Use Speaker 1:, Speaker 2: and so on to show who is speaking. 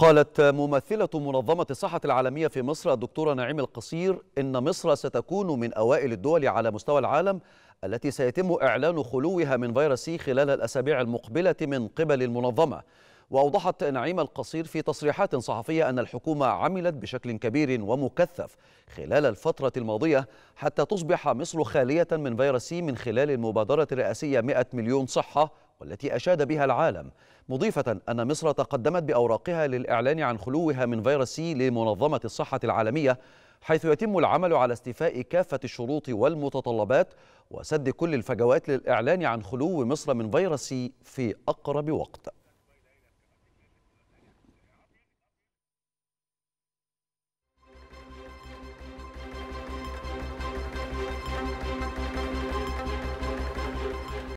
Speaker 1: قالت ممثلة منظمة الصحة العالمية في مصر الدكتورة نعيم القصير إن مصر ستكون من أوائل الدول على مستوى العالم التي سيتم إعلان خلوها من فيروس سي خلال الأسابيع المقبلة من قبل المنظمة وأوضحت نعيم القصير في تصريحات صحفية أن الحكومة عملت بشكل كبير ومكثف خلال الفترة الماضية حتى تصبح مصر خالية من فيروس سي من خلال المبادرة الرئاسية 100 مليون صحة والتي أشاد بها العالم مضيفة أن مصر تقدمت بأوراقها للإعلان عن خلوها من فيروس سي لمنظمة الصحة العالمية حيث يتم العمل على استيفاء كافة الشروط والمتطلبات وسد كل الفجوات للإعلان عن خلو مصر من فيروس سي في أقرب وقت